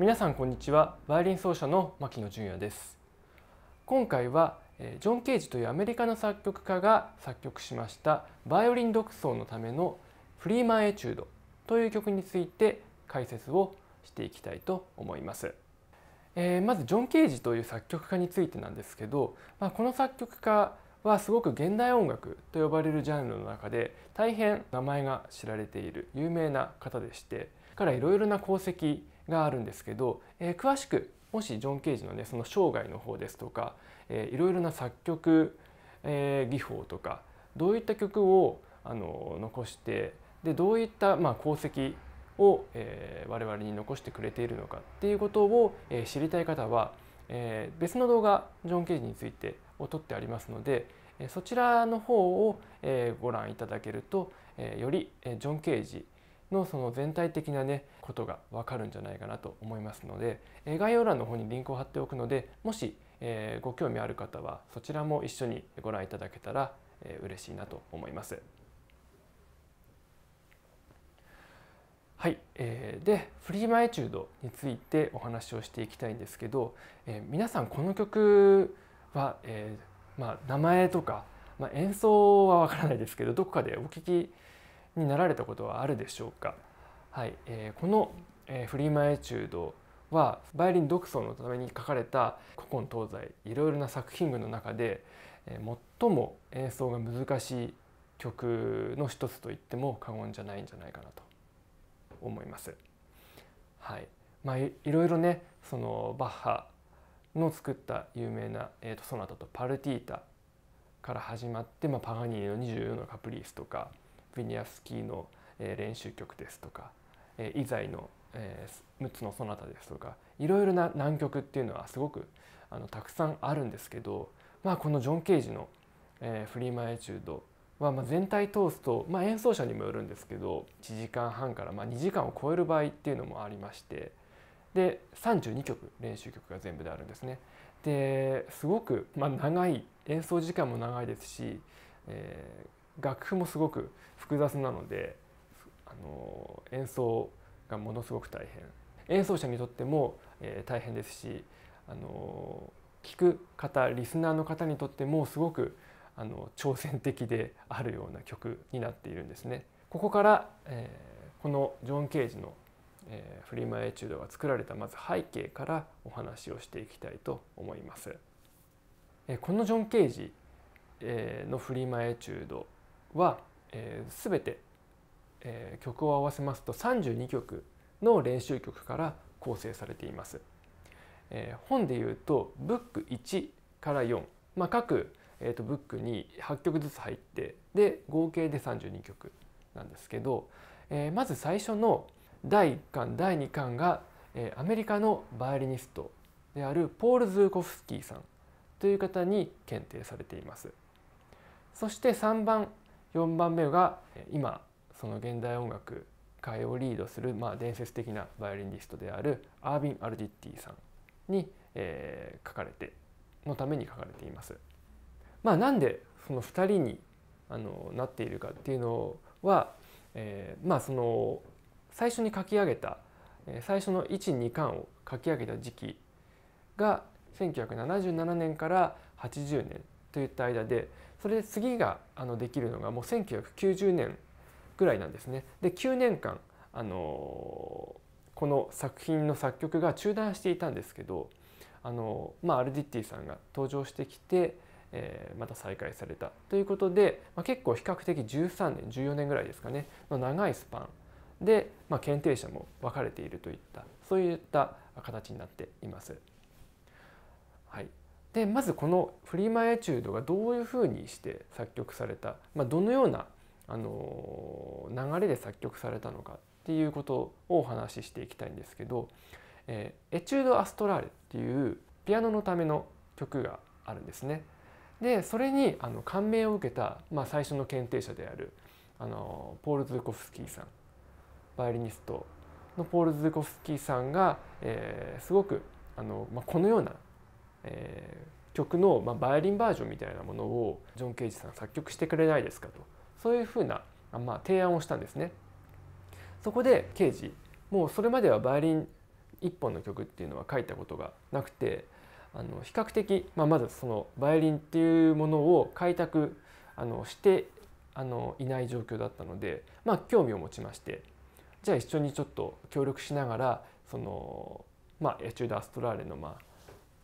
皆さんこんにちはバイオリン奏者の牧野純也です今回はジョン・ケージというアメリカの作曲家が作曲しましたバイオリン独奏のためのフリーマンエチュードという曲について解説をしていきたいと思います、えー、まずジョン・ケージという作曲家についてなんですけど、まあ、この作曲家はすごく現代音楽と呼ばれるジャンルの中で大変名前が知られている有名な方でしてからいろいろな功績があるんですけど、えー、詳しくもしジョン・ケージのねその生涯の方ですとか、えー、いろいろな作曲、えー、技法とかどういった曲をあの残してでどういった、まあ、功績を、えー、我々に残してくれているのかっていうことを、えー、知りたい方は、えー、別の動画ジョン・ケージについてを撮ってありますので、えー、そちらの方を、えー、ご覧いただけると、えー、より、えー、ジョン・ケージのその全体的なねことが分かるんじゃないかなと思いますので概要欄の方にリンクを貼っておくのでもしご興味ある方はそちらも一緒にご覧いただけたら嬉しいなと思います。はい、えで「フリーマエチュード」についてお話をしていきたいんですけど、え皆さんこの曲は、えまあ、名前とか、まあ、演奏はわからないですけどどこかでお聞きになられたことはあるでしょうか、はいえー、この、えー、フリーマエチュードはバイオリン独奏のために書かれた古今東西いろいろな作品群の中で、えー、最も演奏が難しい曲の一つと言っても過言じゃないんじゃないかなと思います。はいまあ、いろいろねそのバッハの作った有名な、えーとソナタとパルティータから始まって、まあ、パガニーの24のカプリースとかヴィニアスキーの練習曲ですとかイザイの6つのソナタですとかいろいろな難曲っていうのはすごくあのたくさんあるんですけど、まあ、このジョン・ケージの「フリーマエチュード」はま全体通すと、まあ、演奏者にもよるんですけど1時間半からま2時間を超える場合っていうのもありましてで32曲練習曲が全部であるんですね。ですごくま長い演奏時間も長いですし、え楽譜もすごく複雑なのであの演奏がものすごく大変演奏者にとっても、えー、大変ですしあの聞く方リスナーの方にとってもすごくあの挑戦的であるような曲になっているんですね。ここから、えー、このジョン・ケージのえー、フリマエチュードが作られたまず背景からお話をしていきたいと思います。えー、このジョン・ケージ、えー、のフリマエチュードは、えー、全て、えー、曲を合わせますと32曲の練習曲から構成されています。えー、本でいうとブック1から4、まあ、各、えー、とブックに8曲ずつ入ってで合計で32曲なんですけど、えー、まず最初の第1巻第2巻が、えー、アメリカのバイオリニストであるポール・ズーコフスキーさんという方に検定されています。そして3番4番目が今その現代音楽界をリードする、まあ、伝説的なバイオリニストであるアービン・アルディッティさんに、えー、書かれてのために書かれています。まあ、なんでその2人にあのなっているかっていうのは、えー、まあその最初に書き上げた最初の12巻を書き上げた時期が1977年から80年といった間でそれで次があのできるのがもう1990年ぐらいなんですね。で9年間あのこの作品の作曲が中断していたんですけどあの、まあ、アルディッティさんが登場してきて、えー、また再開されたということで、まあ、結構比較的13年14年ぐらいですかねの長いスパンで、まあ、検定者も分かれているといったそういった形になっています。でまずこの「フリマエチュード」がどういうふうにして作曲された、まあ、どのようなあの流れで作曲されたのかっていうことをお話ししていきたいんですけど「えー、エチュード・アストラーレ」っていうピアノのための曲があるんですね。でそれにあの感銘を受けた、まあ、最初の検定者であるあのポール・ズーコフスキーさんバイオリニストのポール・ズーコフスキーさんが、えー、すごくあの、まあ、このようなえー、曲の、まあ、バイオリンバージョンみたいなものをジョン・ケイジさん作曲してくれないですかとそういうふうな、まあ、提案をしたんですね。そこでケイジもうそれまではバイオリン1本の曲っていうのは書いたことがなくてあの比較的、まあ、まずそのバイオリンっていうものを開拓あのしてあのいない状況だったので、まあ、興味を持ちましてじゃあ一緒にちょっと協力しながらその、まあ、エチュード・アストラーレの、まあ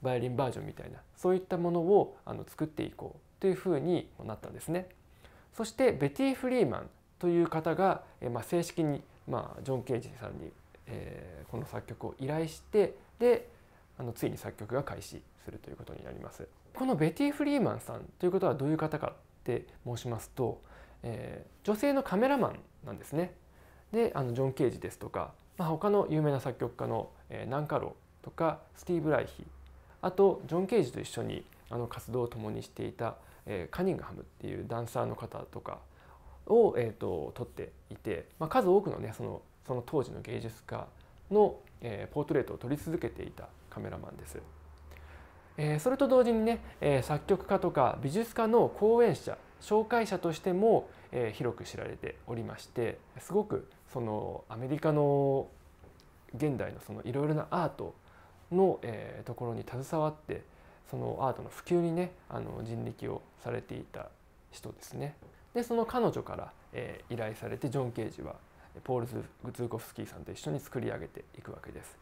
バイオリンバージョンみたいなそういったものをあの作っていこうというふうになったんですね。そしてベティ・フリーマンという方が、えまあ、正式に、まあ、ジョン・ケージさんに、えー、この作曲を依頼してであのついに作曲が開始するということになります。このベティ・フリーマンさんということはどういう方かって申しますと、えー、女性のカメラマンなんですね。であのジョン・ケージですとか、まあ、他の有名な作曲家の、えー、ナンカローとかスティーブ・ライヒあとジョン・ケージと一緒にあの活動を共にしていた、えー、カニングハムっていうダンサーの方とかを、えーと、撮っていて、まあ、数多くのねそのその当時の芸術家の、えー、ポートレートを撮り続けていたカメラマンです。えー、それと同時にね、えー、作曲家とか美術家の講演者紹介者としても、えー、広く知られておりましてすごくそのアメリカの現代のいろいろなアートの、えー、ところに携わってそのアートの普及にねあの人力をされていた人ですね。でその彼女から、えー、依頼されてジョン・ケージはポール・ズーコフスキーさんと一緒に作り上げていくわけです。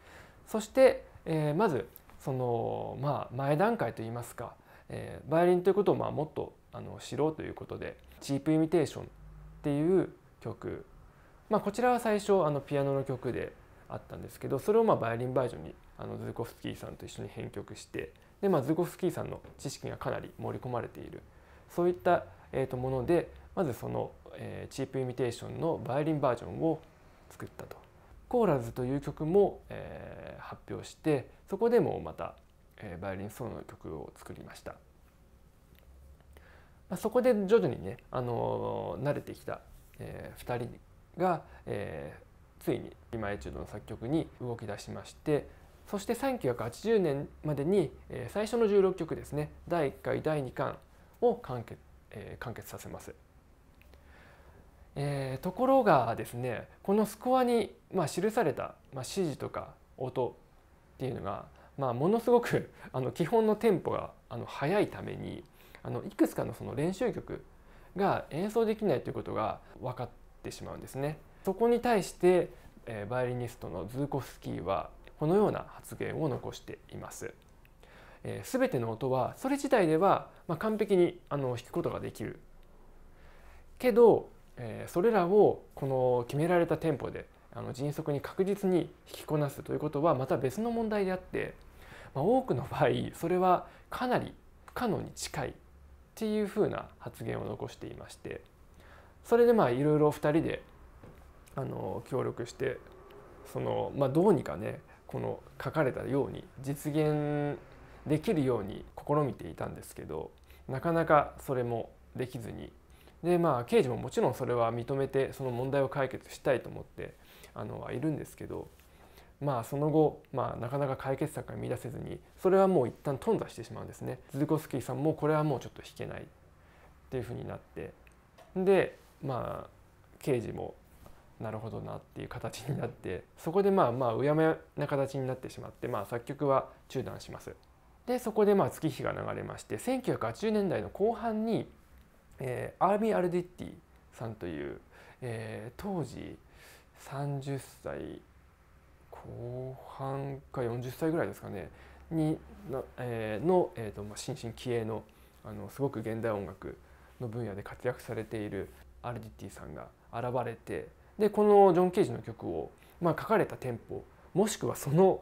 そして、えー、まずその、まあ、前段階といいますか、えー、バイオリンということをまあもっとあの知ろうということで「チープ・イミテーション」っていう曲、まあ、こちらは最初あのピアノの曲であったんですけどそれをまあバイオリンバージョンにあのズーコフスキーさんと一緒に編曲してで、まあ、ズーコフスキーさんの知識がかなり盛り込まれているそういった、えー、とものでまずその、えー、チープイミテーションのバイオリンバージョンを作ったと。コーラズという曲も、えー、発表してそこでもまた、えー、バイオリンソロの曲を作りました。まあ、そこで徐々にね、あのー、慣れてきた、えー、2人が、えー、ついに今エチュードの作曲に動き出しましてそして1980年までに、え最初の16曲ですね第1回第2巻を完結,、えー、完結させます、えー、ところがですねこのスコアに、まあ、記された、まあ、指示とか音っていうのが、まあ、ものすごく あの基本のテンポがあの速いためにあのいくつかのその練習曲が演奏できないということが分かってしまうんですね。そこに対して、えバイオリニストのズーコフスキーはこのような発言を残しています。えー、全ての音はそれ自体では、まあ、完璧にあの弾くことができるけど、えー、それらをこの決められたテンポであの迅速に確実に弾きこなすということはまた別の問題であって、まあ、多くの場合それはかなり不可能に近いっていうふうな発言を残していましてそれでまあいろいろ2人であの協力してその、まあ、どうにかねこの書かれたように実現できるように試みていたんですけどなかなかそれもできずにでまあ刑事ももちろんそれは認めてその問題を解決したいと思ってあのはいるんですけどまあその後、まあ、なかなか解決策が見出せずにそれはもう一旦頓挫してしまうんですね。ズルコスキーさんもこれはもうちょっと引けないっていうふうになってでまあ刑事もなるほどなっていう形になってそこでまあまあうやむやな形になってしまって、まあ、作曲は中断します。でそこでまあ月日が流れまして1980年代の後半に、えー、アービー・アルディッティさんという、えー、当時30歳後半か40歳ぐらいですかねにの,、えーのえーとまあ、新進気鋭のあのすごく現代音楽の分野で活躍されているアルディッティさんが現れてでこのジョン・ケージの曲を、まあ、書かれたテンポもしくはその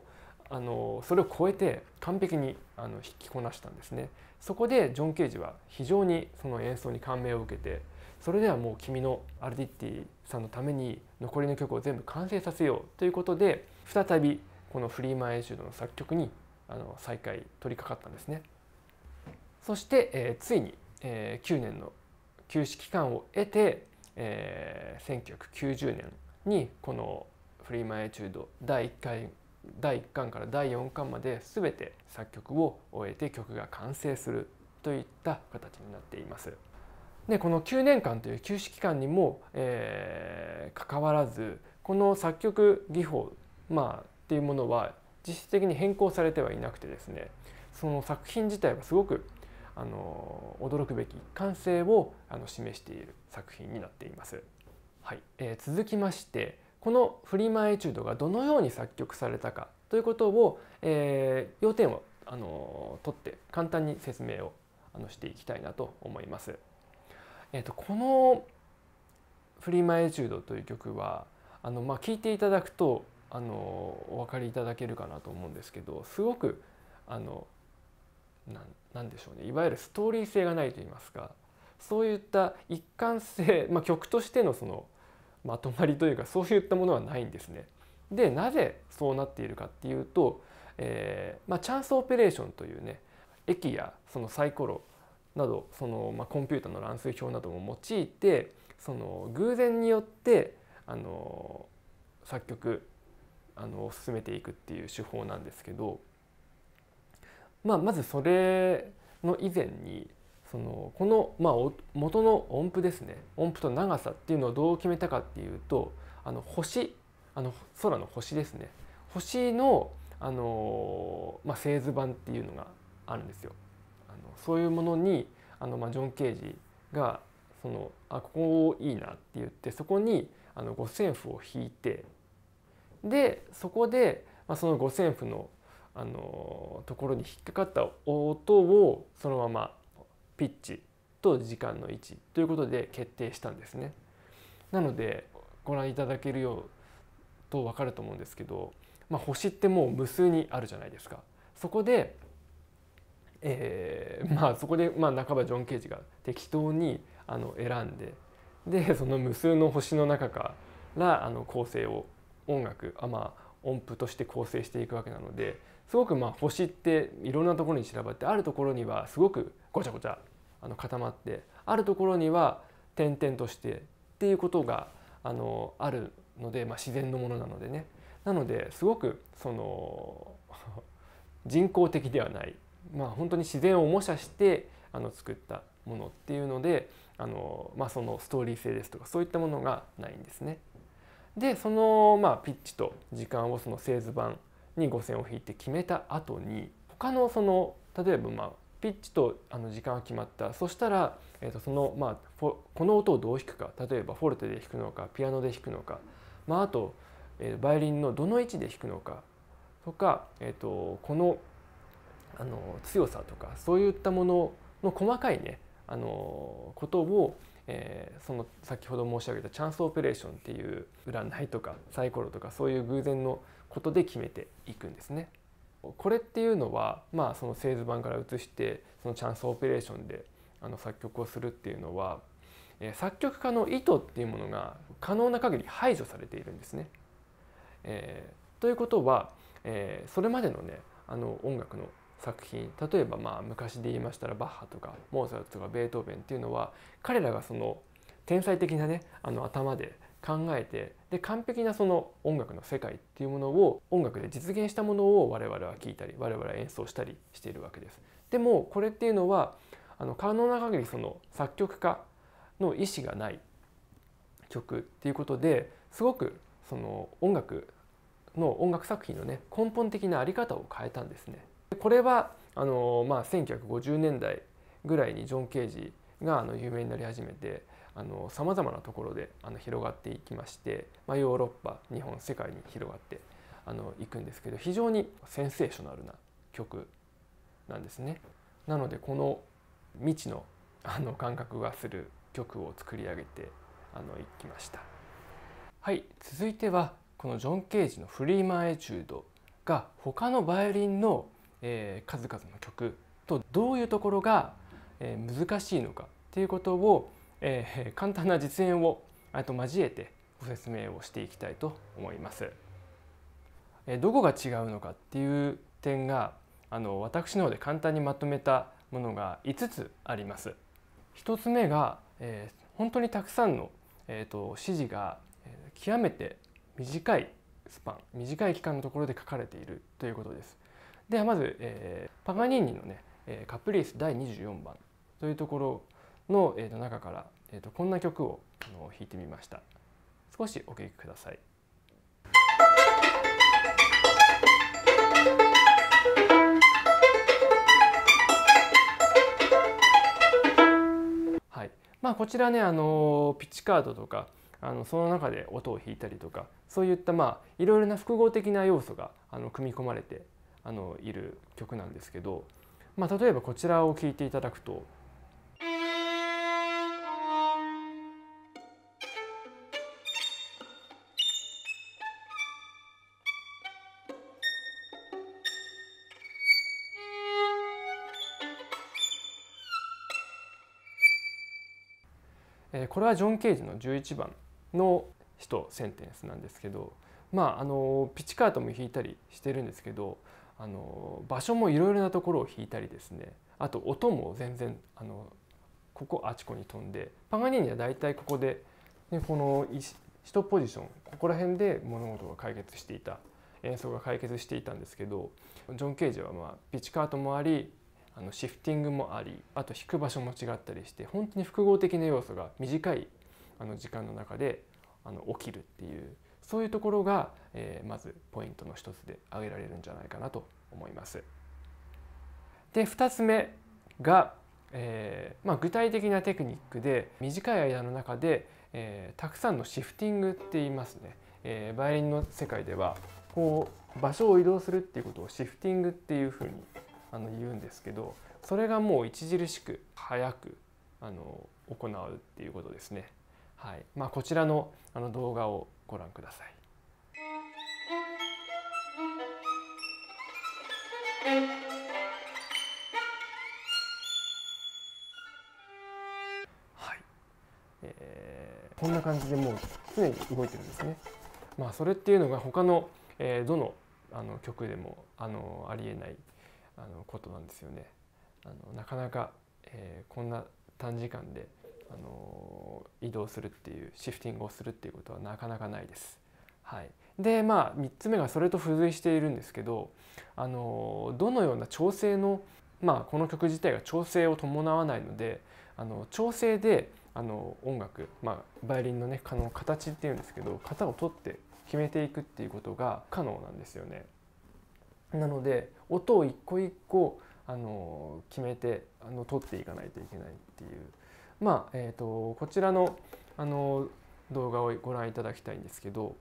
あのそれを超えて完璧にあの弾きこなしたんですねそこでジョン・ケージは非常にその演奏に感銘を受けてそれではもう君のアルディッティさんのために残りの曲を全部完成させようということで再びこのフリーマン・エシュードの作曲にあの再開取り掛かったんですねそして、えー、ついに、えー、9年の休止期間を得てえー、1990年にこのフリーマエチュード第1回第1巻から第4巻まで全て作曲を終えて曲が完成するといった形になっています。でこの9年間という休止期間にも、えー、関わらずこの作曲技法、まあ、っていうものは実質的に変更されてはいなくてですねその作品自体はすごくあの驚くべき一貫性をあの示している作品になっています。はいえー、続きましてこの「フリマエチュード」がどのように作曲されたかということを、えー、要点をあの取って簡単に説明をあのしていきたいなと思います。えーと、この「フリマエチュード」という曲はあの、まあ、聞いていただくとあのお分かりいただけるかなと思うんですけどすごくあのんでしょうねいわゆるストーリー性がないといいますかそういった一貫性、まあ、曲としてのそのまとまりというかそういったものはないんですね。でなぜそうなっているかっていうと、えー、まあ、チャンスオペレーションというね駅やそのサイコロなどその、まあ、コンピューターの乱数表なども用いてその偶然によってあの作曲あの進めていくっていう手法なんですけどまあ、まずそれの以前にそのこの、まあ、元の音符ですね音符と長さっていうのをどう決めたかっていうとあの星あの空の星ですね星のあの、まあ、製図版っていうのがあるんですよ。あのそういうものにあの、まあ、ジョン・ケージがそのあここいいなって言ってそこにあの五線譜を弾いてでそこで、まあ、その五線譜のあのところに引っかかった音をそのままピッチと時間の位置ということで決定したんですね。なのでご覧いただけるようと分かると思うんですけど、まあ、星ってもう無数にあるじゃないですか。そこでえー、まあそこで、まあ、半ばジョン・ケージが適当にあの選んででその無数の星の中からあの構成を音楽あ、まあ、音符として構成していくわけなのですごくまあ星っていろんなところに散らばってあるところにはすごくごちゃごちゃあの固まってあるところには点々としてっていうことがあのあるので、まあ、自然のものなのでねなのですごくその 人工的ではない、まあ、本当に自然を模写してあの作ったものっていうのであの、まあ、そのストーリー性ですとかそういったものがないんですね。でその、まあ、ピッチと時間をその製図版に5線を引いて決めた後に他のその例えばまあピッチとあの時間が決まったそしたら、えー、とそのまあこの音をどう弾くか例えばフォルテで弾くのかピアノで弾くのか、まあ、あと、えー、バイオリンのどの位置で弾くのかとか、えー、とこのあの強さとかそういったものの細かいねあのことをえー、その先ほど申し上げたチャンスオペレーションっていう占いとかサイコロとかそういう偶然のことで決めていくんですね。これっていうのは、まあ、その製図版から移してそのチャンスオペレーションであの作曲をするっていうのは、え作曲家の意図っていうものが可能な限り排除されているんですね。えー、ということは、えー、それまでのねあの音楽の作品例えばまあ昔で言いましたらバッハとかモーツァルトとかベートーベンっていうのは彼らがその天才的なねあの頭で考えてで完璧なその音楽の世界っていうものを音楽で実現したものを我々は聴いたり我々は演奏したりしているわけです。でもこれっていうのはあの可能な限りその作曲家の意思がない曲っていうことですごくその音楽の音楽作品のね根本的な在り方を変えたんですね。これはあの、まあ、1950年代ぐらいにジョン・ケージがあの有名になり始めてさまざまなところであの広がっていきまして、まあ、ヨーロッパ日本世界に広がってあのいくんですけど非常にセンセーショナルな曲なんですね。なのでこの未知のあの感覚がする曲を作り上げてあのいきました。はい続いてはこのジョン・ケージの「フリーマン・エチュード」が他のバイオリンの、えー、数々の曲とどういうところが、えー、難しいのかっていうことをえー、簡単な実演をと交えてご説明をしていきたいと思います。えー、どこが違うのかっていう点があの私の方で簡単にまとめたものが5つあります。1つ目が、えー、本当にたくさんの、えーと、指示が、極めて短いスパン短い期間のところで書かれているということです。ではまず、えー、パガニーニのね「カプリース第24番」というところの、えー、と中から、えー、とこんな曲をあの弾いてみました少しお聴きくださいはいまあこちらねあのピッチカードとかあのその中で音を弾いたりとかそういったまあいろいろな複合的な要素があの組み込まれてあのいる曲なんですけど、まあ、例えばこちらを聴いていただくとこれはジョン・ケージの11番の人センテンスなんですけどまああのピッチカートも弾いたりしてるんですけどあの場所もいろいろなところを弾いたりですねあと音も全然あのここあちこに飛んでパガニーニは大体ここででこの1ポジションここら辺で物事が解決していた演奏が解決していたんですけどジョン・ケージは、まあ、ピチカートもありあのシフティングもありあと引く場所も違ったりして本当に複合的な要素が短いあの時間の中であの起きるっていうそういうところが、えー、まずポイントの一つで挙げられるんじゃないかなと思います。で2つ目が、えーまあ、具体的なテクニックで短い間の中で、えー、たくさんのシフティングって言いますね。えー、バイオリンの世界ではこう場所を移動するっていうことをシフティングっていうふうにあの言うんですけどそれがもう著しく早くあの行うっていうことですね。はいまあ、こちらのあの動画をご覧ください。はいえー、こんな感じでもう常に動いてるんですね。まあ、それっていうのが他の、えー、どのあの曲でもあのありえないあのことなんですよね。あのなかなか、えー、こんな短時間で、あの移動するっていうシフティングをするっていうことはなかなかないです。はい、でまあ3つ目がそれと付随しているんですけど、あのどのような調整の、まあ、この曲自体が調整を伴わないので、あの調整であの音楽、まあ、バイオリンのね可形っていうんですけど型を取って決めていくっていうことが可能なんですよね。なので音を一個一個あの決めてあの取っていかないといけないっていうまあ、えーと、とこちらのあの動画をご覧いただきたいんですけど。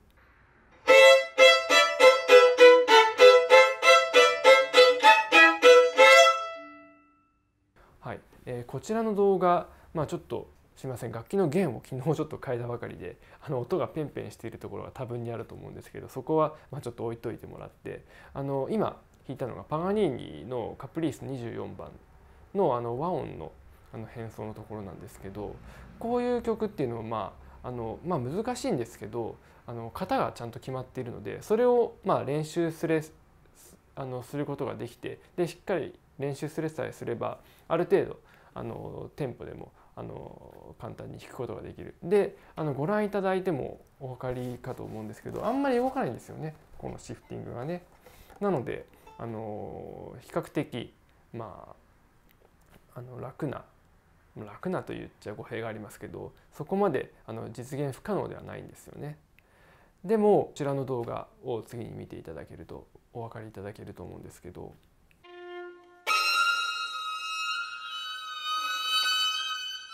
はいえー、こちらの動画、まあ、ちょっとすいません楽器の弦を昨日ちょっと変えたばかりで あの音がペンペンしているところが多分にあると思うんですけどそこはまちょっと置いといてもらってあの今弾いたのがパガニーニの「カプリース24番の」あの和音のあの変奏のところなんですけどこういう曲っていうのはまああの、まあ、難しいんですけどあの型がちゃんと決まっているのでそれをまあ練習すれあのすることができてでしっかり練習すれさえすればある程度あのテンポでもあの簡単に弾くことができるであのご覧いただいてもお分かりかと思うんですけどあんまり動かないんですよねこのシフティングがねなのであの比較的まああの楽な楽なと言っちゃ語弊がありますけどそこまであの実現不可能ではないんですよねでもこちらの動画を次に見ていただけるとお分かりいただけると思うんですけど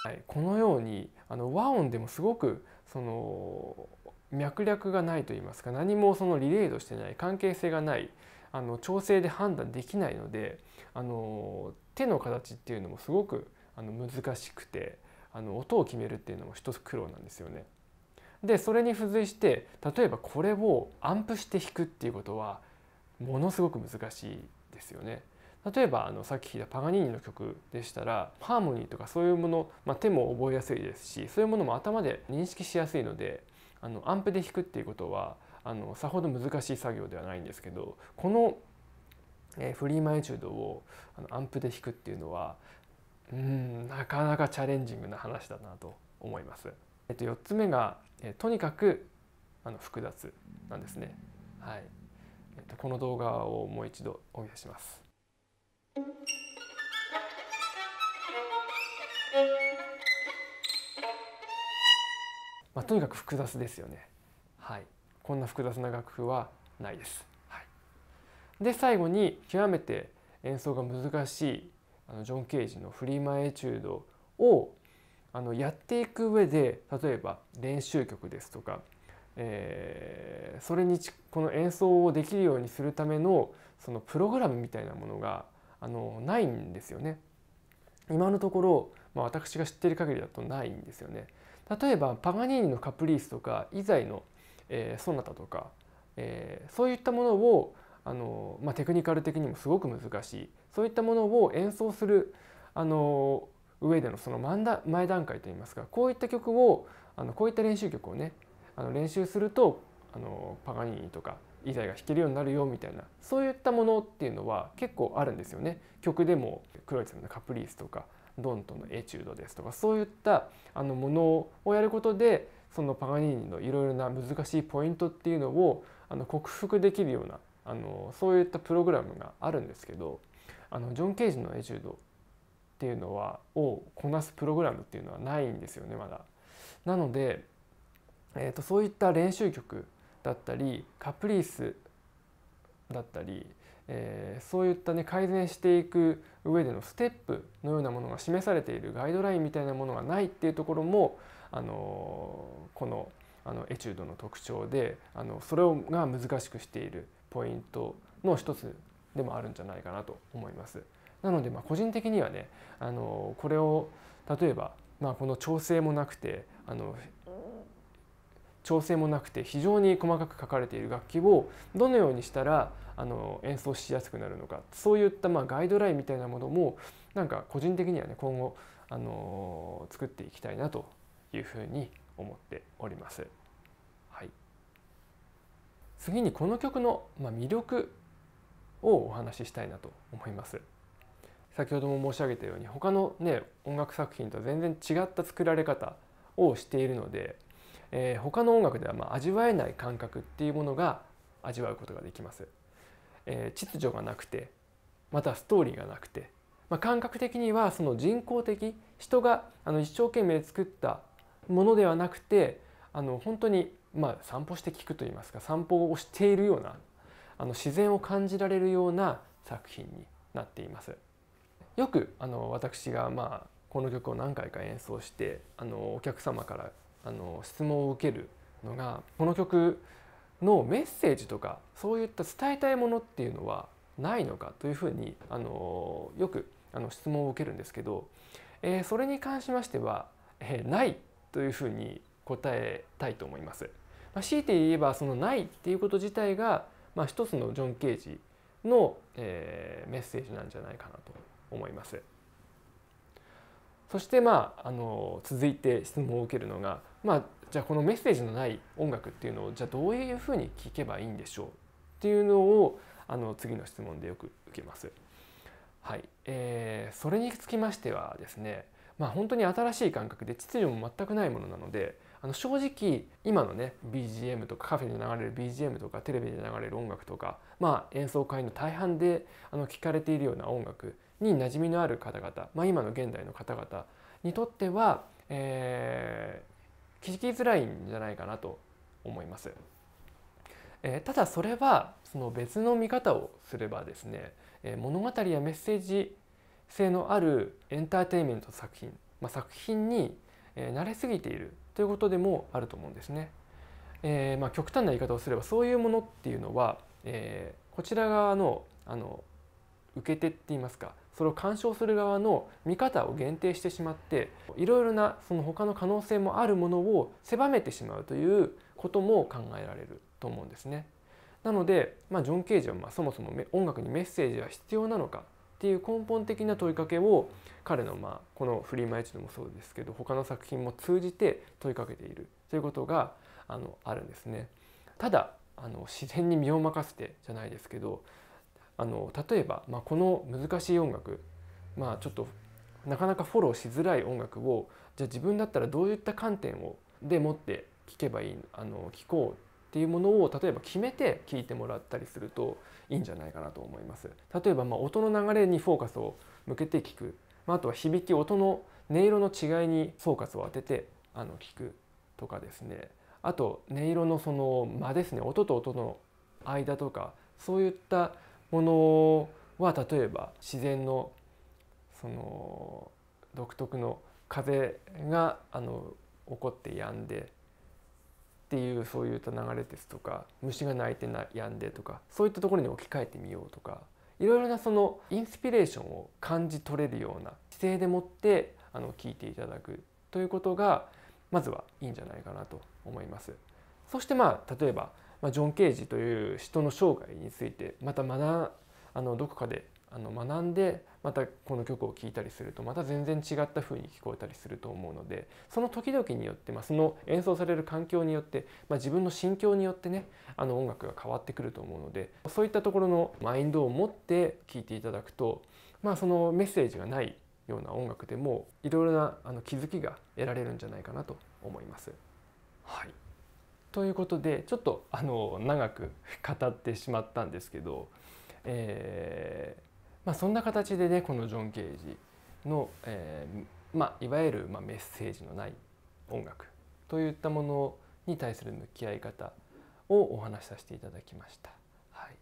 はい、このようにあの和音でもすごくその脈略がないと言いますか何もそのリレードしてない関係性がないあの調整で判断できないのであの手の形っていうのもすごくあの難しくてあの音を決めるっていうのも一つ苦労なんですよね。でそれに付随して例えばこれをアンプして弾くっていうことはものすごく難しいですよね。例えばあのさっき聞いたパガニーニの曲でしたらハーモニーとかそういうもの、まあ、手も覚えやすいですしそういうものも頭で認識しやすいのであのアンプで弾くっていうことはあのさほど難しい作業ではないんですけどこの、えー、フリーマイチュードをあのアンプで弾くっていうのはうんなかなかチャレンジングな話だなと思います。えっと、4つ目が、えー、とにかくあの複雑なんですね。はい。えっと、この動画をもう一度お見せします。まあ、とにかく複雑ですよね。はい、こんな複雑な楽譜はないです。はい、で最後に極めて演奏が難しいあのジョン・ケージの「フリーマエチュードを」あのやっていく上で例えば練習曲ですとか、えー、それにこの演奏をできるようにするためのそのプログラムみたいなものがあのないんですよね。今のところ、まあ、私が知っている限りだとないんですよね。例えばパガニーニのカプリースとかイザイの、えー、ソナタとか、えー、そういったものをあの、まあ、テクニカル的にもすごく難しいそういったものを演奏するあの上でのその前段階といいますかこういった曲をあのこういった練習曲をねあの練習するとあのパガニーニとかギターが弾けるようになるよみたいなそういったものっていうのは結構あるんですよね曲でも黒ロさんのカプリースとかドントのエチュードですとかそういったあのものをやることでそのパガニーニのいろいろな難しいポイントっていうのをあの克服できるようなあのそういったプログラムがあるんですけどあのジョン・ケージのエチュードっていうのはをこなすプログラムっていうのはないんですよねまだ。なので、えーとそういった練習曲だったりカプリースだったり、えー、そういったね改善していく上でのステップのようなものが示されているガイドラインみたいなものがないっていうところも、あのー、このあのエチュードの特徴であのそれをが難しくしているポイントの一つでもあるんじゃないかなと思います。なのでま個人的にはねあのこれを例えばまあこの調整もなくてあの調整もなくて非常に細かく書かれている楽器をどのようにしたらあの演奏しやすくなるのかそういったまあガイドラインみたいなものもなんか個人的にはね今後あの作っていきたいなというふうに思っております。はい、次にこの曲の魅力をお話ししたいなと思います。先ほども申し上げたように他のね音楽作品と全然違った作られ方をしているのでえー、他の音楽ではまあ味わえない感覚っていうものが味わうことができます。えー、秩序がなくてまたストーリーがなくて、まあ、感覚的にはその人工的人があの一生懸命作ったものではなくてあの本当にまあ散歩して聞くといいますか散歩をしているようなあの自然を感じられるような作品になっています。よくあの私がまあこの曲を何回か演奏してあのお客様からあの質問を受けるのがこの曲のメッセージとかそういった伝えたいものっていうのはないのかというふうにあのよくあの質問を受けるんですけど、えー、それに関しましては、えー、ないというふうに答えたいと思います。まあ、強いて言えばそのないっていうこと自体が、まあ、一つのジョン・ケージの、えー、メッセージなんじゃないかなと思います。そしてまああの続いて質問を受けるのがまあじゃあこのメッセージのない音楽っていうのをじゃあどういうふうに聴けばいいんでしょうっていうのをあの次の質問でよく受けます。はいえー、それにつきましてはですね、まあ、本当に新しい感覚で秩序も全くないものなのであの正直今のね BGM とかカフェで流れる BGM とかテレビで流れる音楽とか、まあ、演奏会の大半であの聞かれているような音楽に馴染みのある方々、まあ、今の現代の方々にとっては、えー、聞きづらいんじゃないかなと思います。えー、ただそれはその別の見方をすればですね、えー、物語やメッセージ性のあるエンターテインメント作品、まあ、作品に、え慣れすぎているということでもあると思うんですね。えーまあ、極端な言い方をすればそういうものっていうのは、えー、こちら側のあの受け手って言いますかそれを鑑賞する側の見方を限定してしまっていろいろなその他の可能性もあるものを狭めてしまうということも考えられると思うんですね。なので、まあ、ジョン・ケージはまそもそも音楽にメッセージは必要なのかっていう根本的な問いかけを彼のまあこの「フリーマイチ」でもそうですけど他の作品も通じて問いかけているということがあのあるんですね。ただあの自然に身を任せてじゃないですけどあの例えば、まあ、この難しい音楽、まあ、ちょっとなかなかフォローしづらい音楽をじゃあ自分だったらどういった観点をで持って聞けばいいあの聞こうっていうものを例えば決めて聞いてもらったりするといいんじゃないかなと思います。例えばまあ音の流れにフォーカスを向けて聞く、まあ、あとは響き音の音色の違いにフォーカスを当ててあの聞くとかですねあと音色のその間ですね音と音の間とかそういったものは例えば自然のその独特の風があの起こって止んでっていうそういった流れですとか虫が鳴いてな止んでとかそういったところに置き換えてみようとかいろいろなそのインスピレーションを感じ取れるような姿勢でもってあの聞いていただくということがまずはいいんじゃないかなと思います。そしてまあ例えばまあ、ジョン・ケージという人の生涯についてまた学あのどこかであの学んでまたこの曲を聴いたりするとまた全然違った風に聞こえたりすると思うのでその時々によって、まあ、その演奏される環境によって、まあ、自分の心境によってねあの音楽が変わってくると思うのでそういったところのマインドを持って聴いていただくと、まあ、そのメッセージがないような音楽でもいろいろなあの気づきが得られるんじゃないかなと思います。はいということでちょっとあの長く語ってしまったんですけど、えーまあ、そんな形でねこのジョン・ケージの、えーまあ、いわゆる、まあ、メッセージのない音楽といったものに対する向き合い方をお話しさせていただきました。はい、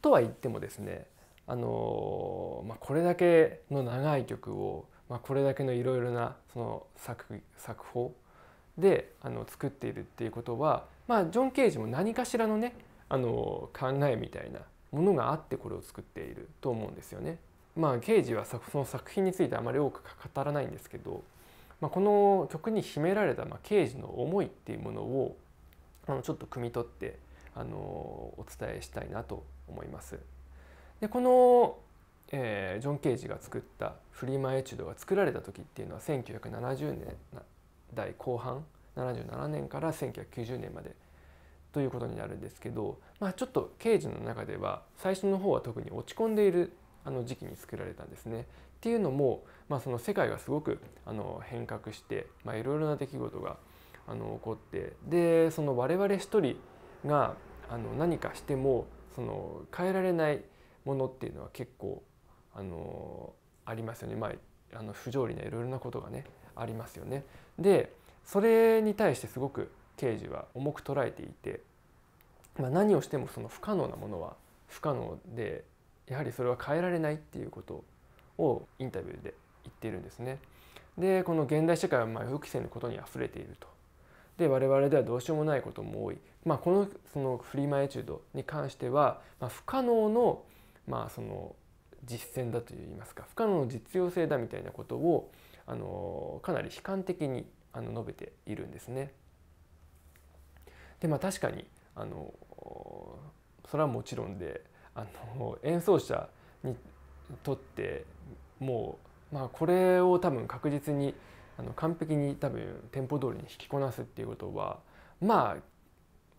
とは言ってもですねあのまあ、これだけの長い曲を、まあ、これだけのいろいろなその作作法であの作っているっていうことはまあ、ジョン・ケージも何かしらのねあの考えみたいなものがあってこれを作っていると思うんですよね。まあ、ケージはその作品についてあまり多く語らないんですけど、まあ、この曲に秘められた、まあ、ケージの思いっていうものをあのちょっと汲み取ってあのお伝えしたいなと思います。でこの、えー、ジョン・ケージが作った「フリーマエチュード」が作られた時っていうのは1970年代後半77年から1990年までということになるんですけど、まあ、ちょっと刑事の中では最初の方は特に落ち込んでいるあの時期に作られたんですね。っていうのも、まあ、その世界がすごくあの変革していろいろな出来事があの起こってでその我々一人があの何かしてもその変えられないものっていうのは結構あのありますよね、まあ、あの不条理ないろいろなことがねありますよね。でそれに対してすごく刑事は重く捉えていて、まあ、何をしてもその不可能なものは不可能でやはりそれは変えられないっていうことをインタビューで言っているんですね。でこの現代社会はまあ予期せぬことにあふれていると。で我々ではどうしようもないことも多い、まあ、このそのフリーマエチュードに関しては、まあ、不可能の,、まあその実践だといいますか不可能の実用性だみたいなことをあのかなり悲観的にあの述べているんですね。でまあ確かにあのそれはもちろんであの演奏者にとってもう、まあ、これを多分確実にあの完璧に多分テンポ通りに弾きこなすっていうことは、まあ、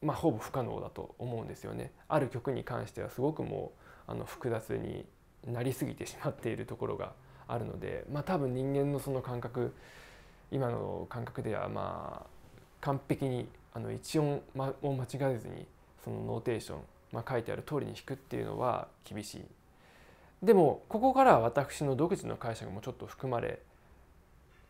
まあほぼ不可能だと思うんですよね。ある曲に関してはすごくもうあの複雑になりすぎてしまっているところがあるので、まあ、多分人間のその感覚今の感覚ではまあ完璧にあの一音を間違えずにそのノーテーション、まあ、書いてある通りに弾くっていうのは厳しい。でもここから私の独自の解釈もちょっと含まれ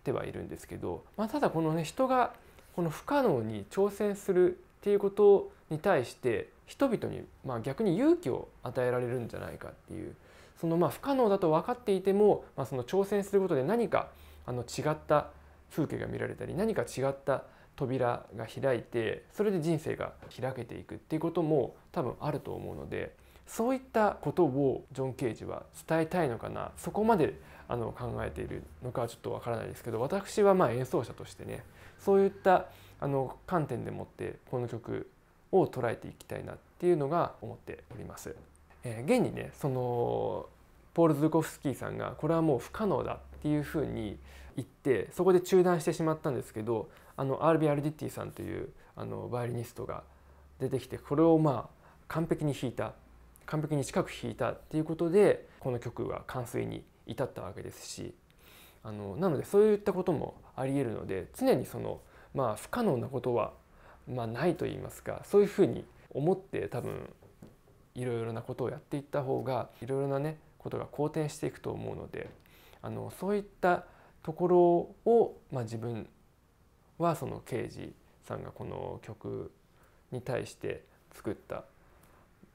てはいるんですけど、まあ、ただこのね人がこの不可能に挑戦するっていうことに対して人々にまあ逆に勇気を与えられるんじゃないかっていうそのまあ不可能だと分かっていても、まあ、その挑戦することで何かあの違った風景が見られたり何か違った扉が開いてそれで人生が開けていくっていうことも多分あると思うのでそういったことをジョン・ケージは伝えたいのかなそこまであの考えているのかはちょっとわからないですけど私はま演奏者としてねそういったあの観点でもってこの曲を捉えていきたいなっていうのが思っております。えー、現にねそのポール・ズコフスキーさんがこれはもう不可能だっていうふうに行ってそこで中断してしまったんですけどあの RB アルディッティさんというあのバイオリニストが出てきてこれをまあ完璧に弾いた完璧に近く弾いたっていうことでこの曲は完成に至ったわけですしあのなのでそういったこともありえるので常にその、まあ、不可能なことは、まあ、ないと言いますかそういうふうに思って多分いろいろなことをやっていった方がいろいろなねことが好転していくと思うのであのそういったところを、まあ、自分はその刑事さんがこの曲に対して作った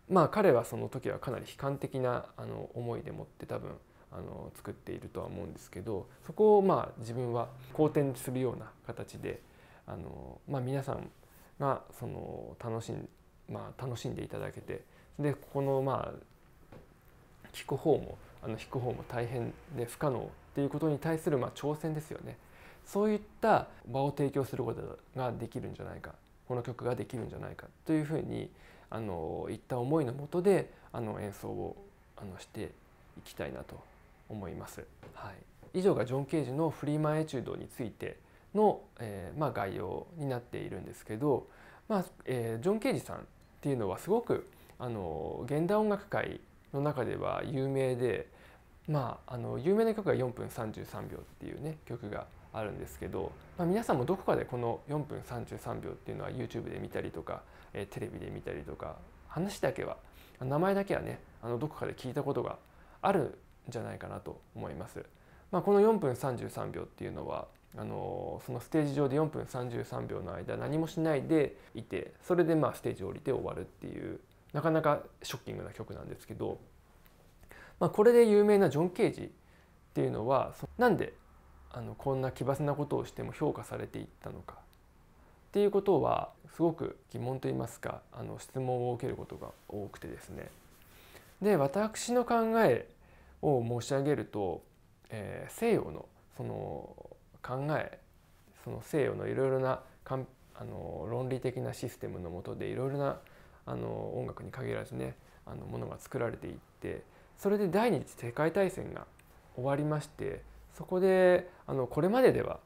まあ彼はその時はかなり悲観的なあの思いでもって多分あの作っているとは思うんですけどそこをまあ自分は好転するような形であの、まあ、皆さんがその楽しん,、まあ、楽しんでいただけてでここのまあ聞く方もあの弾く方も大変で不可能っていうことに対するまあ挑戦ですよねそういった場を提供することができるんじゃないかこの曲ができるんじゃないかというふうにあのいった思いのもとであの演奏をあのしていきたいなと思います。はい、以上がジョン・ケージのフリーマンエチュードについての、えー、まあ、概要になっているんですけど、まあえー、ジョン・ケージさんっていうのはすごくあの現代音楽界の中では有名でまあ、あの有名な曲が4分33秒っていうね曲があるんですけど、まあ、皆さんもどこかでこの4分33秒っていうのは YouTube で見たりとか、えー、テレビで見たりとか話だけは名前だけはねあのどこかで聞いたことがあるんじゃないかなと思います。まあ、この4分33秒っていうのはあのそのステージ上で4分33秒の間何もしないでいてそれでまあステージを降りて終わるっていうなかなかショッキングな曲なんですけどまあ、これで有名なジョン・ケージっていうのはなんであのこんな奇抜なことをしても評価されていったのかっていうことはすごく疑問といいますかあの質問を受けることが多くてですね。で私の考えを申し上げると、えー、西洋のその考えその西洋のいろいろなかんあの論理的なシステムのもとでいろいろなあの音楽に限らずねあのものが作られていってそれで第二次世界大戦が終わりましてそこであのこれまででは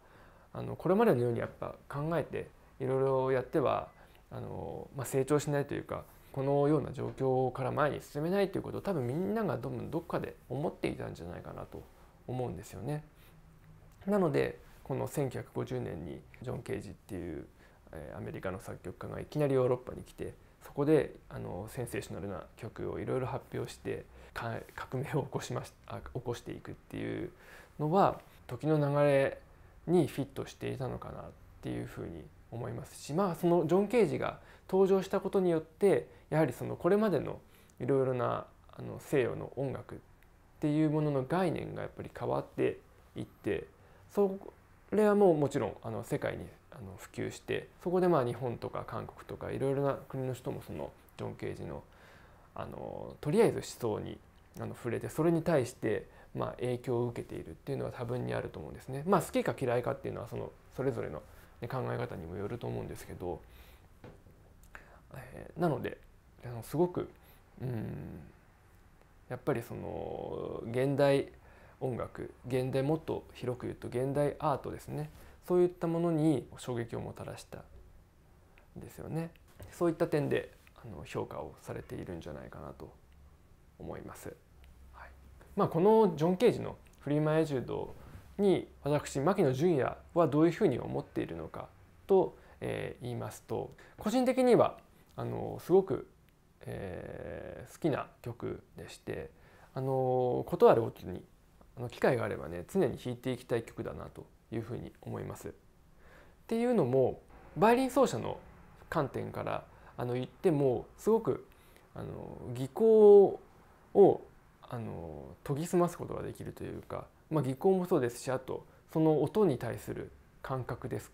あのこれまでのようにやっぱ考えていろいろやってはあの、まあ、成長しないというかこのような状況から前に進めないということを多分みんながどどっかで思っていたんじゃないかなと思うんですよね。なのでこの1950年にジョン・ケージっていうアメリカの作曲家がいきなりヨーロッパに来てそこであのセンセーショナルな曲をいろいろ発表して革命を起こしましあ起こしていくっていうのは時の流れにフィットしていたのかなっていうふうに思いますしまあそのジョン・ケージが登場したことによってやはりそのこれまでのいろいろなあの西洋の音楽っていうものの概念がやっぱり変わっていってそれはもうもちろんあの世界にあの普及してそこでまあ日本とか韓国とかいろいろな国の人もそのジョン・ケージのあのとりあえず思想にあの触れてそれに対してまあ影響を受けているっていうのは多分にあると思うんですね。まあ、好きか嫌いかっていうのはそのそれぞれの、ね、考え方にもよると思うんですけど、えー、なのですごくうんやっぱりその現代音楽現代もっと広く言うと現代アートですねそういったものに衝撃をもたらしたんですよね。そういった点であの評価をされているんじゃないかなと思います。はいまあ、このジョン・ケージのフリーマンエジュードに私牧野純也はどういうふうに思っているのかと、えー、言いますと個人的にはあのすごく、えー、好きな曲でしてあの断るごとにあの機会があればね常に弾いていきたい曲だなというふうに思います。っていうのもバイオリン奏者の観点からあの言ってもすごくあの技巧をあの研ぎ澄ますことができるというか、まあ、技巧もそうですしあとその音に対する感覚です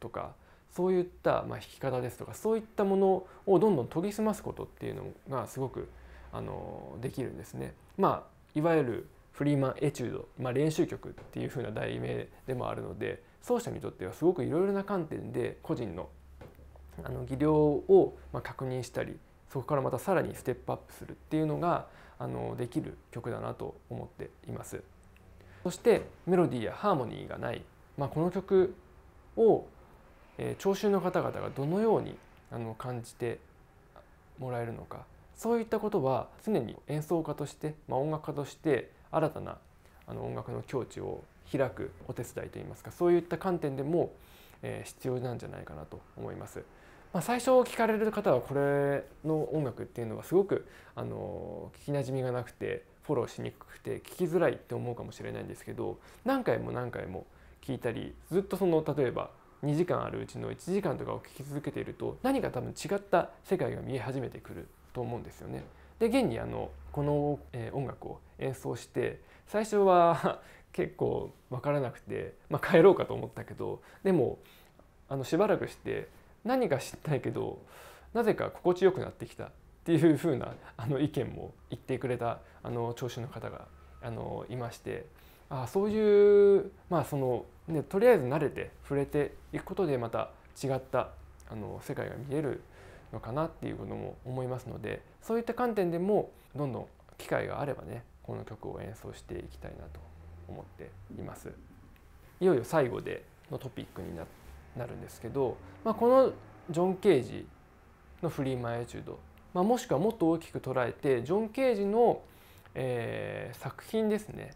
とかそういった、まあ、弾き方ですとかそういったものをどんどん研ぎ澄ますことっていうのがすごくあのできるんですね。まあ、いわゆるフリーマンエチュード、まあ、練習曲っていう風な題名でもあるので奏者にとってはすごくいろいろな観点で個人のあの技量をま確認したりそこからまたさらにステップアップするっていうのがあのできる曲だなと思っています。そしてメロディーやハーモニーがない、まあ、この曲を、え聴衆の方々がどのようにあの感じてもらえるのかそういったことは常に演奏家として、まあ、音楽家として新たなあの音楽の境地を開くお手伝いといいますかそういった観点でもえ必要なんじゃないかなと思います。まあ、最初聞かれる方はこれの音楽っていうのはすごくあの聞きなじみがなくてフォローしにくくて聞きづらいって思うかもしれないんですけど何回も何回も聞いたりずっとその例えば2時間あるうちの1時間とかを聞き続けていると何か多分違った世界が見え始めてくると思うんですよね。で現にあのこの音楽を演奏して最初は結構分からなくて、まあ、帰ろうかと思ったけどでもあのしばらくして何か知ったいけどなぜか心地よくなってきたっていうふうなあの意見も言ってくれたあの聴衆の方があのいましてあそういうまあその、ね、とりあえず慣れて触れていくことでまた違ったあの世界が見えるのかなっていうことも思いますのでそういった観点でもどんどん機会があればねこの曲を演奏していきたいなと思っています。いよいよ最後でのトピックになるんですけど、まあ、このジョン・ケージのフリーマイエチュード、まあ、もしくはもっと大きく捉えてジョン・ケージの、えー、作品ですね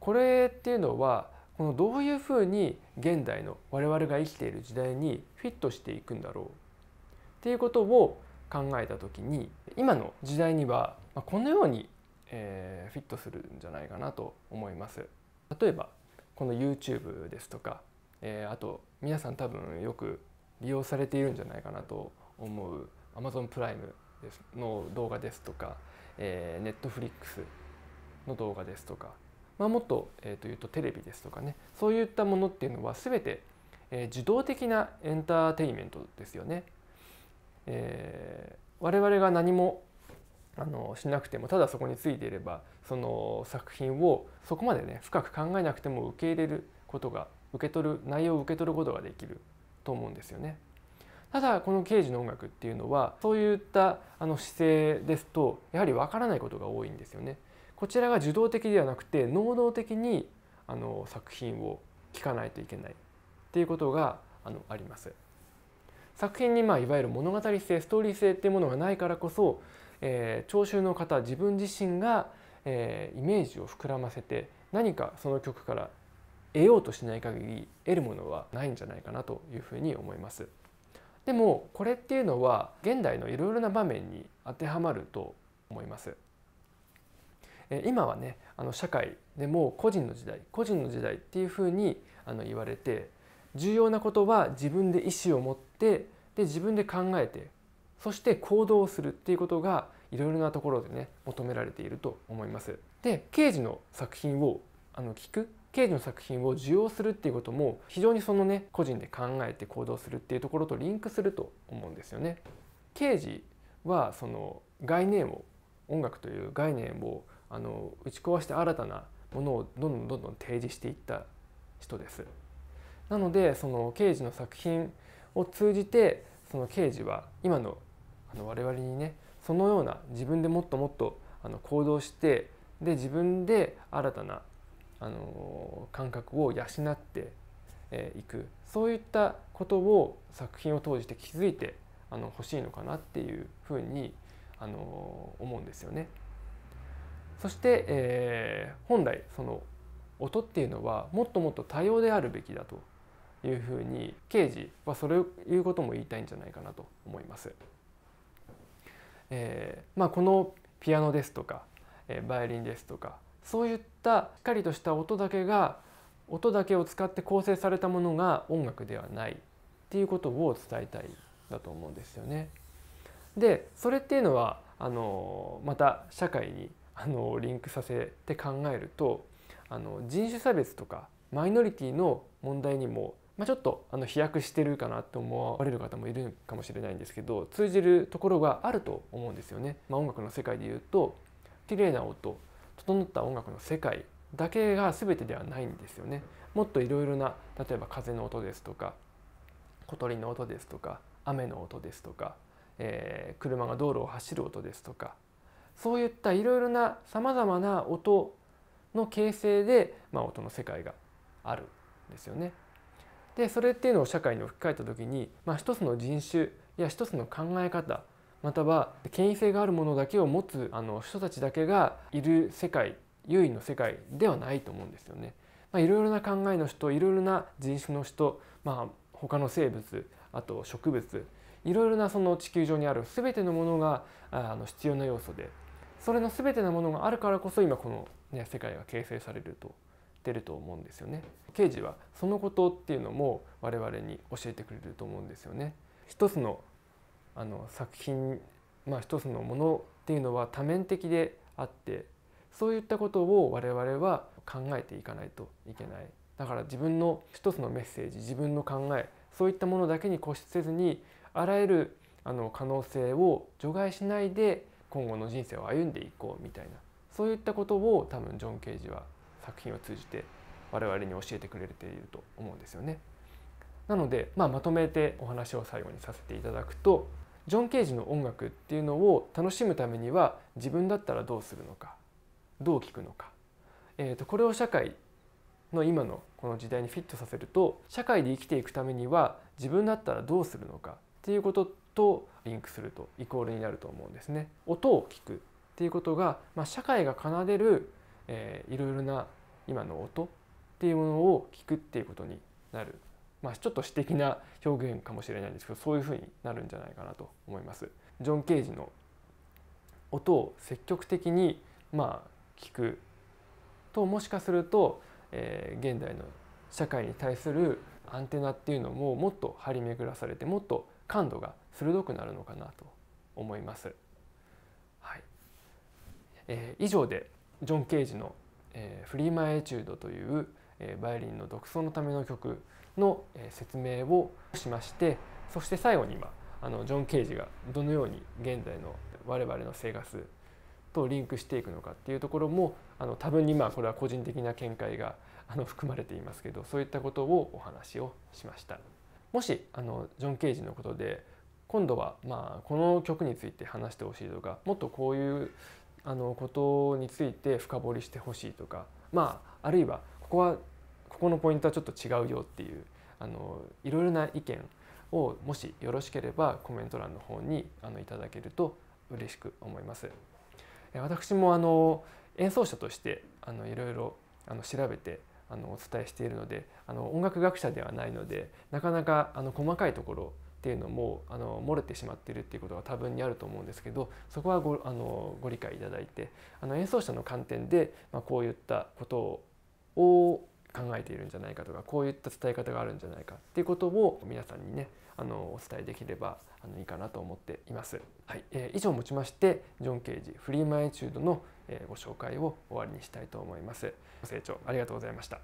これっていうのはこのどういうふうに現代の我々が生きている時代にフィットしていくんだろうっていうことを考えた時に今の時代にはこのように、えフィットするんじゃないかなと思います。例えばこの YouTube ですとか、えー、あと皆さん多分よく利用されているんじゃないかなと思う Amazon プライムですの動画ですとか、えー、Netflix の動画ですとか、まあ、もっと,、えー、と言うとテレビですとかねそういったものっていうのは全て、えー、自動的なエンターテインメントですよね。えー、我々が何もあのしなくてもただそこについていればその作品をそこまでね深く考えなくても受け入れることが受け取る内容を受け取ることができると思うんですよね。ただこの刑事の音楽っていうのはそういったあの姿勢ですとやはりわからないことが多いんですよね。こちらが受動的ではなくて能動的にあの作品を聴かないといけないっていうことがあのあります。作品にまあいわゆる物語性ストーリー性っていうものがないからこそえー、聴衆の方自分自身が、えー、イメージを膨らませて何かその曲から得ようとしない限り得るものはないんじゃないかなというふうに思います。でもこれっていうのは現代のいろいろな場面に当てはまると思います。今はねあの社会でも個人の時代個人の時代っていうふうにあの言われて重要なことは自分で意思を持ってで自分で考えてそして行動するっていうことがいろいろなところでね求められていると思います。で刑事の作品をあの聞く刑事の作品を受容するっていうことも非常にそのね個人で考えて行動するっていうところとリンクすると思うんですよね。刑事はその概念を音楽という概念をあの打ち壊して新たなものをどんどんどんどん提示していった人です。なのでその刑事の作品を通じてその刑事は今のあの我々にねそのような自分でもっともっとあの行動してで自分で新たなあの感覚を養っていくそういったことを作品を通じて気づいてあの欲しいのかなっていうふうにあの思うんですよね。そして、えー、本来その音っていうのはもっともっと多様であるべきだというふうに刑事はそれを言うことも言いたいんじゃないかなと思います。えー、まあ、このピアノですとか、えバイオリンですとかそういったしっかりとした音だけが音だけを使って構成されたものが音楽ではないっていうことを伝えたいだと思うんですよね。でそれっていうのはあのまた社会にあのリンクさせて考えるとあの人種差別とかマイノリティの問題にもまあ、ちょっとあの飛躍してるかなと思われる方もいるかもしれないんですけど通じるところがあると思うんですよね。まあ、音楽の世界で言うと綺麗な音整った音楽の世界だけが全てではないんですよね。もっといろいろな例えば風の音ですとか小鳥の音ですとか雨の音ですとか、えー、車が道路を走る音ですとかそういったいろいろなさまざまな音の形成で、まあ、音の世界があるんですよね。でそれっていうのを社会に置き換えた時に、まあ、一つの人種や一つの考え方または権威性があるものだけを持つあの人たちだけがいる世界優位の世界ではないと思うんですよね。まあ、いろいろな考えの人いろいろな人種の人、まあ、他の生物あと植物いろいろなその地球上にある全てのものがあの必要な要素でそれの全てのものがあるからこそ今この、ね、世界が形成されるとてると思うんですよね刑事はそのことっていうのも我々に教えてくれると思うんですよね一つのあの作品まあ一つのものっていうのは多面的であってそういったことを我々は考えていかないといけないだから自分の一つのメッセージ自分の考えそういったものだけに固執せずにあらゆるあの可能性を除外しないで今後の人生を歩んでいこうみたいなそういったことを多分ジョン・ケージは作品を通じて我々に教えてくれていると思うんですよね。なので、まあ、まとめてお話を最後にさせていただくとジョン・ケージの音楽っていうのを楽しむためには自分だったらどうするのかどう聴くのか、えー、とこれを社会の今のこの時代にフィットさせると社会で生きていくためには自分だったらどうするのかっていうこととリンクするとイコールになると思うんですね。音を聞くっていうことが、まあ、社会が奏でる、えー、いろいろな今の音っていうものを聞くっていうことになる、まあ、ちょっと詩的な表現かもしれないんですけどそういうふうになるんじゃないかなと思います。ジョン・ケージの音を積極的にまあ聞くともしかすると、えー、現代の社会に対するアンテナっていうのももっと張り巡らされてもっと感度が鋭くなるのかなと思います。はいえー、以上でジョン・ケージのえー、フリーマエチュードという、えー、バイオリンの独奏のための曲の、えー、説明をしましてそして最後に今あのジョン・ケージがどのように現在の我々の生活とリンクしていくのかっていうところもあの多分にまあこれは個人的な見解があの含まれていますけどそういったことをお話をしました。もしあのジョン・ケージのことで今度はまあこの曲について話してほしいとかもっとこういうあのことについて深掘りしてほしいとか、まあ、あるいはここはここのポイントはちょっと違うよっていうあのいろいろな意見をもしよろしければコメント欄の方にあのいただけると嬉しく思います。私もあの演奏者としてあのいろいろあの調べてあのお伝えしているのであの音楽学者ではないのでなかなかあの細かいところっていうのもあの漏れてしまっているっていうことが多分にあると思うんですけどそこはごあのご理解いただいてあの演奏者の観点で、まあ、こういったことを考えているんじゃないかとかこういった伝え方があるんじゃないかっていうことを皆さんにねあのお伝えできればあのいいかなと思っています。はい、えー、以上をもちましてジョン・ケージフリーマイチュードの、えー、ご紹介を終わりにしたいと思います。ご清聴ありがとうございました。